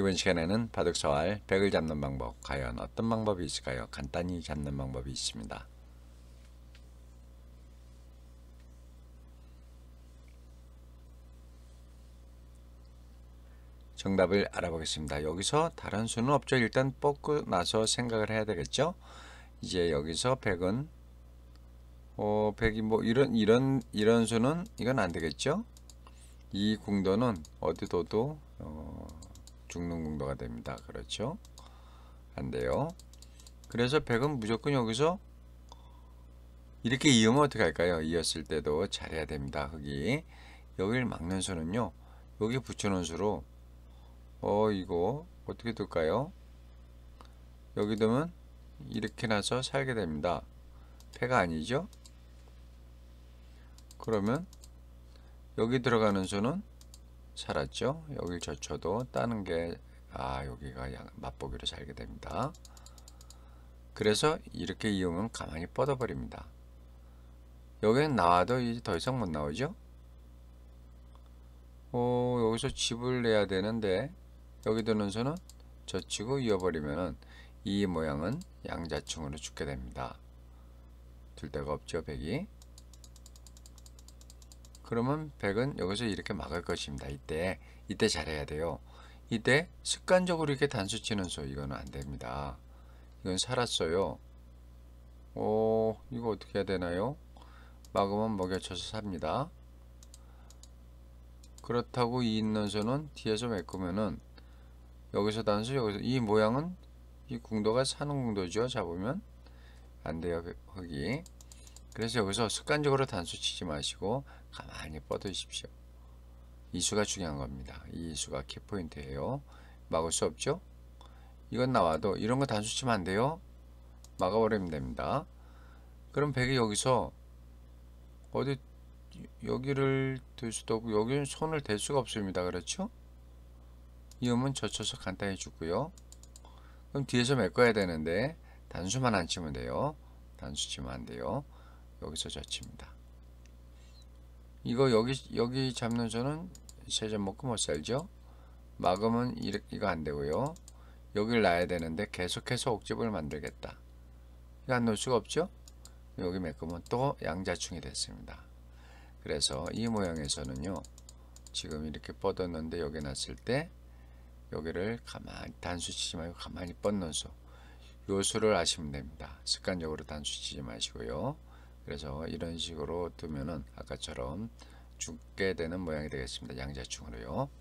이번 시간에는 바둑서알 100을 잡는 방법 과연 어떤 방법이 있을까요? 간단히 잡는 방법이 있습니다. 정답을 알아보겠습니다. 여기서 다른 수는 없죠. 일단 뽑고 나서 생각을 해야 되겠죠. 이제 여기서 100은 어, 100이 뭐 이런 이런 이런 수는 이건 안 되겠죠. 이 궁도는 어디도도 어, 죽는 공도가 됩니다. 그렇죠? 안 돼요. 그래서 100은 무조건 여기서 이렇게 이으면 어떻게 할까요? 이었을 때도 잘해야 됩니다. 흙이 여기를 막는 수는요. 여기 붙여놓은 수로 어 이거 어떻게 둘까요? 여기 두면 이렇게 나서 살게 됩니다. 패가 아니죠? 그러면 여기 들어가는 수는 살았죠여기 젖혀도 따는 게 아 여기가 맛보기로 잘게 됩니다. 그래서 이렇게 이으면 가만히 뻗어버립니다. 여기는 나와도 이제 더 이상 못 나오죠? 오, 여기서 집을 내야 되는데 여기 도는 손은 젖히고 이어버리면 이 모양은 양자충으로 죽게 됩니다. 둘 데가 없죠, 백이. 그러면 100은 여기서 이렇게 막을 것입니다. 이때 이때 잘해야 돼요. 이때 습관적으로 이렇게 단수 치는 수 이거는 안 됩니다. 이건 살았어요. 오 이거 어떻게 해야 되나요? 막으면 먹여쳐서 삽니다. 그렇다고 이 있는 수는 뒤에서 메꾸면은 여기서 단수 여기서 이 모양은 이 궁도가 사는 궁도죠. 잡으면 안 돼요. 그, 거기 그래서 여기서 습관적으로 단수 치지 마시고 가만히 뻗으십시오. 이수가 중요한 겁니다. 이 이수가 키포인트예요. 막을 수 없죠? 이건 나와도 이런 거 단수 치면 안 돼요. 막아버리면 됩니다. 그럼 백이 여기서 어디 여기를 들 수도 없고 여기는 손을 댈 수가 없습니다. 그렇죠? 이음은 젖혀서 간단히 주고요. 그럼 뒤에서 메꿔야 되는데 단수만 안 치면 돼요. 단수 치면 안 돼요. 여기서 젖힙니다. 이거 여기 여기 잡는 저는 세점 먹고 못 살죠. 막으면 이렇게 이거 안 되고요. 여기를 놔야 되는데 계속해서 옥집을 만들겠다. 이거 안 놓을 수가 없죠. 여기 메꾸면 또 양자충이 됐습니다. 그래서 이 모양에서는요. 지금 이렇게 뻗었는데 여기 놨을 때 여기를 가만히 단수치지 말고 가만히 뻗는 수. 요수를 아시면 됩니다. 습관적으로 단수치지 마시고요. 그래서 이런 식으로 두면은 아까처럼 죽게 되는 모양이 되겠습니다. 양자축으로요.